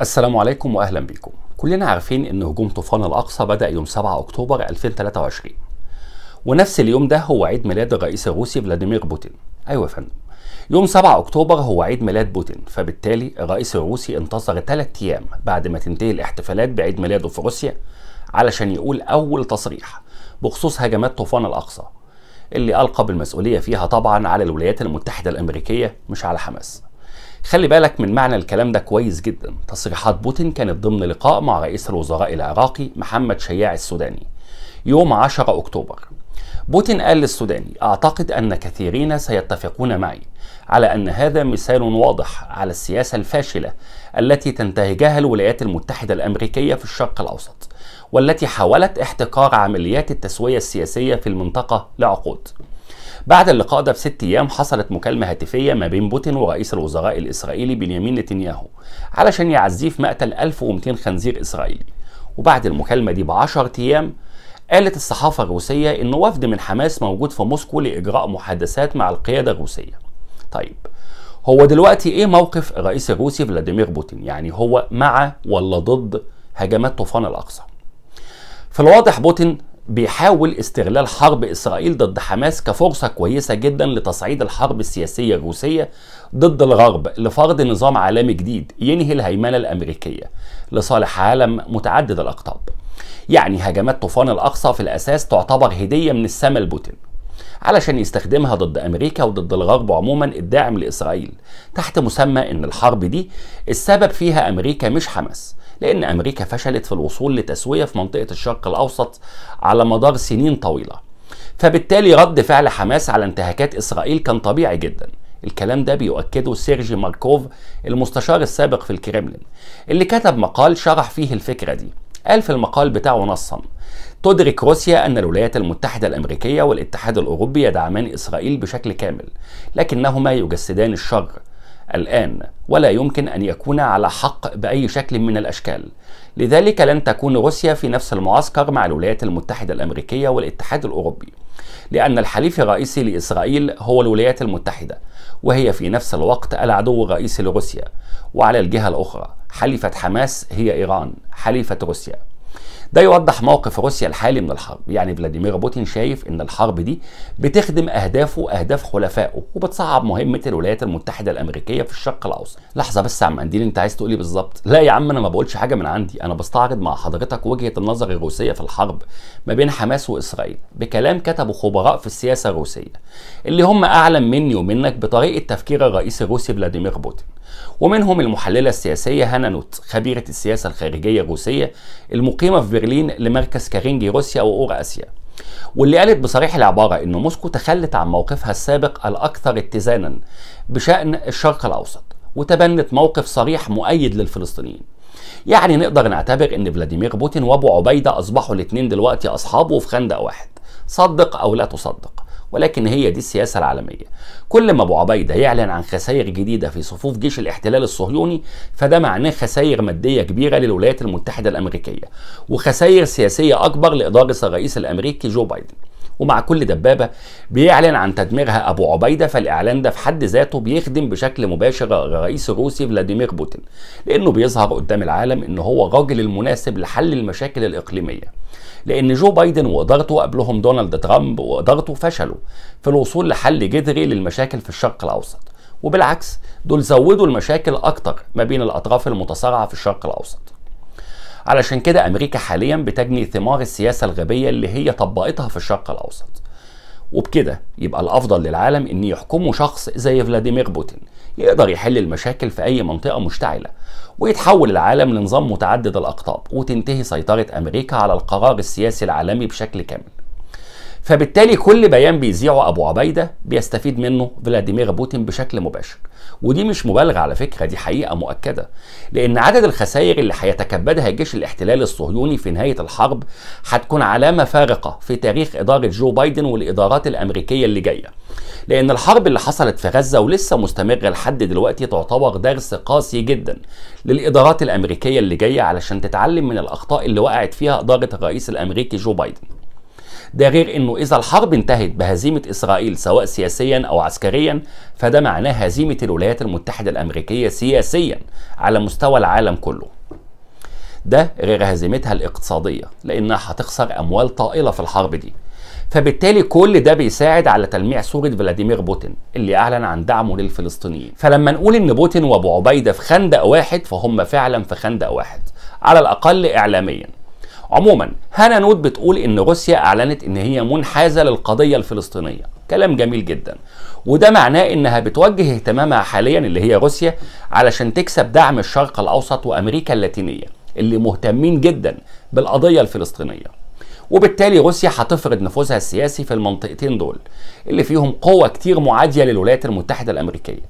السلام عليكم واهلا بيكم كلنا عارفين ان هجوم طوفان الاقصى بدا يوم 7 اكتوبر 2023 ونفس اليوم ده هو عيد ميلاد الرئيس الروسي فلاديمير بوتين ايوه يا فندم يوم 7 اكتوبر هو عيد ميلاد بوتين فبالتالي الرئيس الروسي انتظر 3 ايام بعد ما تنتهي الاحتفالات بعيد ميلاده في روسيا علشان يقول اول تصريح بخصوص هجمات طوفان الاقصى اللي القى بالمسؤوليه فيها طبعا على الولايات المتحده الامريكيه مش على حماس خلي بالك من معنى الكلام ده كويس جدا تصريحات بوتين كانت ضمن لقاء مع رئيس الوزراء العراقي محمد شياع السوداني يوم 10 أكتوبر بوتين قال للسوداني أعتقد أن كثيرين سيتفقون معي على أن هذا مثال واضح على السياسة الفاشلة التي تنتهجها الولايات المتحدة الأمريكية في الشرق الأوسط والتي حاولت احتكار عمليات التسوية السياسية في المنطقة لعقود بعد اللقاء ده بست ايام حصلت مكالمه هاتفيه ما بين بوتين ورئيس الوزراء الاسرائيلي بنيامين نتنياهو علشان يعزيه في مقتل 1200 خنزير اسرائيلي وبعد المكالمه دي ب 10 ايام قالت الصحافه الروسيه ان وفد من حماس موجود في موسكو لاجراء محادثات مع القياده الروسيه طيب هو دلوقتي ايه موقف الرئيس الروسي فلاديمير بوتين يعني هو مع ولا ضد هجمات طوفان الاقصى في الواضح بوتين بيحاول استغلال حرب اسرائيل ضد حماس كفرصه كويسه جدا لتصعيد الحرب السياسيه الروسيه ضد الغرب لفرض نظام عالمي جديد ينهي الهيمنه الامريكيه لصالح عالم متعدد الاقطاب. يعني هجمات طوفان الاقصى في الاساس تعتبر هديه من السماء لبوتين. علشان يستخدمها ضد امريكا وضد الغرب عموما الداعم لاسرائيل تحت مسمى ان الحرب دي السبب فيها امريكا مش حماس لأن أمريكا فشلت في الوصول لتسوية في منطقة الشرق الأوسط على مدار سنين طويلة فبالتالي رد فعل حماس على انتهاكات إسرائيل كان طبيعي جدا الكلام ده بيؤكده سيرجي ماركوف المستشار السابق في الكريملين اللي كتب مقال شرح فيه الفكرة دي قال في المقال بتاعه نصا تدرك روسيا أن الولايات المتحدة الأمريكية والاتحاد الأوروبي يدعمان إسرائيل بشكل كامل لكنهما يجسدان الشر الآن ولا يمكن أن يكون على حق بأي شكل من الأشكال لذلك لن تكون روسيا في نفس المعسكر مع الولايات المتحدة الأمريكية والاتحاد الأوروبي لأن الحليف الرئيسي لإسرائيل هو الولايات المتحدة وهي في نفس الوقت العدو الرئيسي لروسيا وعلى الجهة الأخرى حليفة حماس هي إيران حليفة روسيا ده يوضح موقف روسيا الحالي من الحرب يعني فلاديمير بوتين شايف ان الحرب دي بتخدم اهدافه واهداف خلفائه وبتصعب مهمه الولايات المتحده الامريكيه في الشرق الاوسط لحظه بس يا عم قنديل انت عايز تقول ايه بالظبط لا يا عم انا ما بقولش حاجه من عندي انا بستعرض مع حضرتك وجهه النظر الروسيه في الحرب ما بين حماس واسرائيل بكلام كتبه خبراء في السياسه الروسيه اللي هم اعلم مني ومنك بطريقه تفكير الرئيس الروسي فلاديمير بوتين ومنهم المحللة السياسية هانا نوت خبيرة السياسة الخارجية الروسية المقيمة في برلين لمركز كارينجي روسيا وأور آسيا واللي قالت بصريح العبارة إن موسكو تخلت عن موقفها السابق الأكثر اتزانا بشأن الشرق الأوسط وتبنت موقف صريح مؤيد للفلسطينيين يعني نقدر نعتبر ان فلاديمير بوتين وابو عبيده اصبحوا الاثنين دلوقتي أصحابه في خندق واحد صدق او لا تصدق ولكن هي دي السياسة العالمية كل ما أبو عبيدة يعلن عن خسائر جديدة في صفوف جيش الاحتلال الصهيوني فده معناه خسائر مادية كبيرة للولايات المتحدة الأمريكية وخسائر سياسية أكبر لإدارة الرئيس الأمريكي جو بايدن ومع كل دبابة بيعلن عن تدميرها أبو عبيدة فالإعلان ده في حد ذاته بيخدم بشكل مباشر الرئيس الروسي فلاديمير بوتين لأنه بيظهر قدام العالم إن هو الراجل المناسب لحل المشاكل الإقليمية لأن جو بايدن وإدارته قبلهم دونالد ترامب وإدارته فشلوا في الوصول لحل جذري للمشاكل في الشرق الأوسط وبالعكس دول زودوا المشاكل أكتر ما بين الأطراف المتصارعة في الشرق الأوسط علشان كده أمريكا حاليا بتجني ثمار السياسة الغبية اللي هي طبقتها في الشرق الأوسط وبكده يبقى الأفضل للعالم إن يحكموا شخص زي فلاديمير بوتين يقدر يحل المشاكل في أي منطقة مشتعلة ويتحول العالم لنظام متعدد الأقطاب وتنتهي سيطرة أمريكا على القرار السياسي العالمي بشكل كامل فبالتالي كل بيان بيذيعه ابو عبيده بيستفيد منه فلاديمير بوتين بشكل مباشر ودي مش مبالغه على فكره دي حقيقه مؤكده لان عدد الخسائر اللي هيتكبدها جيش الاحتلال الصهيوني في نهايه الحرب هتكون علامه فارقه في تاريخ اداره جو بايدن والادارات الامريكيه اللي جايه لان الحرب اللي حصلت في غزه ولسه مستمره لحد دلوقتي تعتبر درس قاسي جدا للادارات الامريكيه اللي جايه علشان تتعلم من الاخطاء اللي وقعت فيها اداره الرئيس الامريكي جو بايدن ده غير انه اذا الحرب انتهت بهزيمه اسرائيل سواء سياسيا او عسكريا فده معناه هزيمه الولايات المتحده الامريكيه سياسيا على مستوى العالم كله ده غير هزيمتها الاقتصاديه لانها هتخسر اموال طائله في الحرب دي فبالتالي كل ده بيساعد على تلميع صورة فلاديمير بوتين اللي أعلن عن دعمه للفلسطينيين فلما نقول إن بوتين وأبو عبيدة في خندق واحد فهم فعلا في خندق واحد على الأقل إعلاميا عموما هانا نود بتقول ان روسيا اعلنت ان هي منحازه للقضيه الفلسطينيه كلام جميل جدا وده معناه انها بتوجه اهتمامها حاليا اللي هي روسيا علشان تكسب دعم الشرق الاوسط وامريكا اللاتينيه اللي مهتمين جدا بالقضيه الفلسطينيه وبالتالي روسيا هتفرض نفوذها السياسي في المنطقتين دول اللي فيهم قوة كتير معادية للولايات المتحدة الأمريكية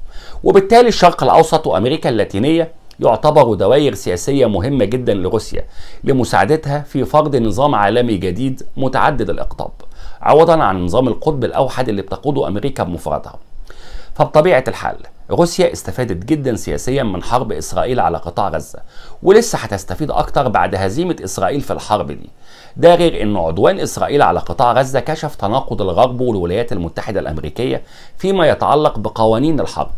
وبالتالي الشرق الأوسط وأمريكا اللاتينية يعتبروا دوائر سياسية مهمة جدا لروسيا لمساعدتها في فرض نظام عالمي جديد متعدد الأقطاب عوضا عن نظام القطب الأوحد اللي بتقوده أمريكا بمفردها فبطبيعة الحال روسيا استفادت جدا سياسيا من حرب إسرائيل على قطاع غزة ولسه هتستفيد أكتر بعد هزيمة إسرائيل في الحرب دي ده غير أن عدوان إسرائيل على قطاع غزة كشف تناقض الغرب والولايات المتحدة الأمريكية فيما يتعلق بقوانين الحرب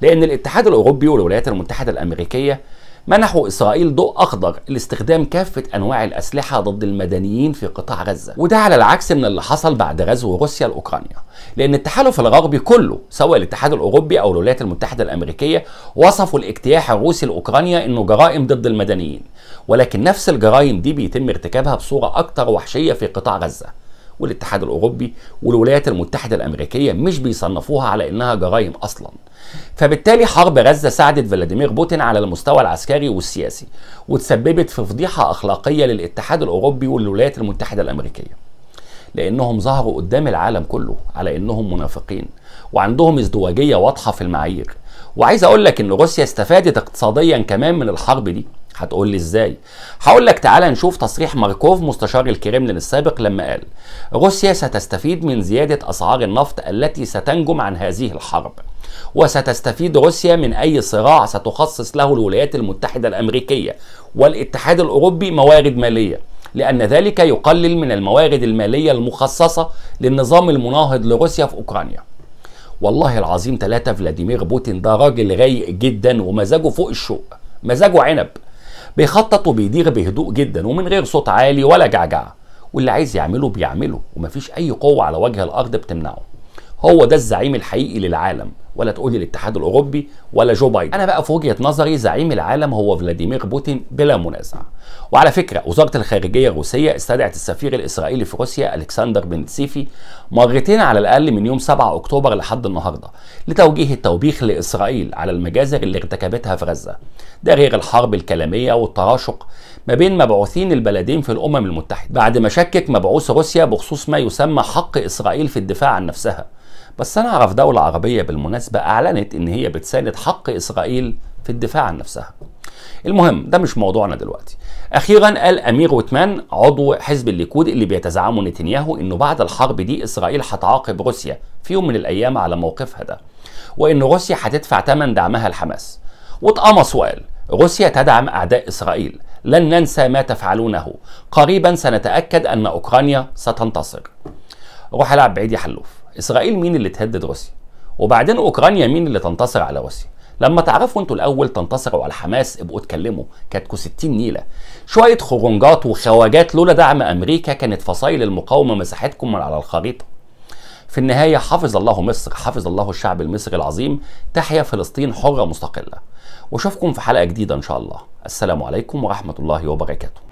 لأن الاتحاد الأوروبي والولايات المتحدة الأمريكية منحوا إسرائيل ضوء أخضر لاستخدام كافة أنواع الأسلحة ضد المدنيين في قطاع غزة وده على العكس من اللي حصل بعد غزو روسيا لأوكرانيا لأن التحالف الغربي كله سواء الاتحاد الأوروبي أو الولايات المتحدة الأمريكية وصفوا الاجتياح الروسي لأوكرانيا إنه جرائم ضد المدنيين ولكن نفس الجرائم دي بيتم ارتكابها بصورة أكثر وحشية في قطاع غزة والاتحاد الاوروبي والولايات المتحده الامريكيه مش بيصنفوها على انها جرائم اصلا فبالتالي حرب غزه ساعدت فلاديمير بوتين على المستوى العسكري والسياسي وتسببت في فضيحه اخلاقيه للاتحاد الاوروبي والولايات المتحده الامريكيه لانهم ظهروا قدام العالم كله على انهم منافقين وعندهم ازدواجيه واضحه في المعايير وعايز اقول لك ان روسيا استفادت اقتصاديا كمان من الحرب دي هتقول لي ازاي؟ هقول لك تعالى نشوف تصريح ماركوف مستشار الكرملين السابق لما قال: روسيا ستستفيد من زياده اسعار النفط التي ستنجم عن هذه الحرب. وستستفيد روسيا من اي صراع ستخصص له الولايات المتحده الامريكيه والاتحاد الاوروبي موارد ماليه. لأن ذلك يقلل من الموارد المالية المخصصة للنظام المناهض لروسيا في أوكرانيا والله العظيم ثلاثة فلاديمير بوتين ده راجل رايق جدا ومزاجه فوق الشوق مزاجه عنب بيخطط وبيدير بهدوء جدا ومن غير صوت عالي ولا جعجعه واللي عايز يعمله بيعمله ومفيش اي قوه على وجه الارض بتمنعه هو ده الزعيم الحقيقي للعالم ولا تقولي الاتحاد الاوروبي ولا جو بايدن انا بقى في وجهه نظري زعيم العالم هو فلاديمير بوتين بلا منازع وعلى فكره وزاره الخارجيه الروسيه استدعت السفير الاسرائيلي في روسيا الكسندر بن سيفي مرتين على الاقل من يوم 7 اكتوبر لحد النهارده لتوجيه التوبيخ لاسرائيل على المجازر اللي ارتكبتها في غزه ده غير الحرب الكلاميه والتراشق ما بين مبعوثين البلدين في الامم المتحده بعد ما شكك مبعوث روسيا بخصوص ما يسمى حق اسرائيل في الدفاع عن نفسها بس أنا أعرف دولة عربية بالمناسبة أعلنت إن هي بتساند حق إسرائيل في الدفاع عن نفسها المهم ده مش موضوعنا دلوقتي اخيرا قال امير وتمان عضو حزب الليكود اللي بيتزعمه نتنياهو انه بعد الحرب دي اسرائيل هتعاقب روسيا في يوم من الايام على موقفها ده وان روسيا هتدفع ثمن دعمها لحماس واتقمص وقال روسيا تدعم اعداء اسرائيل لن ننسى ما تفعلونه قريبا سنتاكد ان اوكرانيا ستنتصر روح العب بعيد يا حلوف اسرائيل مين اللي تهدد روسيا وبعدين اوكرانيا مين اللي تنتصر على روسيا لما تعرفوا انتوا الاول تنتصروا على حماس ابقوا اتكلموا كاتكو 60 نيله شويه خروجات وخواجات لولا دعم امريكا كانت فصائل المقاومه مساحتكم من على الخريطه في النهايه حفظ الله مصر حفظ الله الشعب المصري العظيم تحيا فلسطين حره مستقله واشوفكم في حلقه جديده ان شاء الله السلام عليكم ورحمه الله وبركاته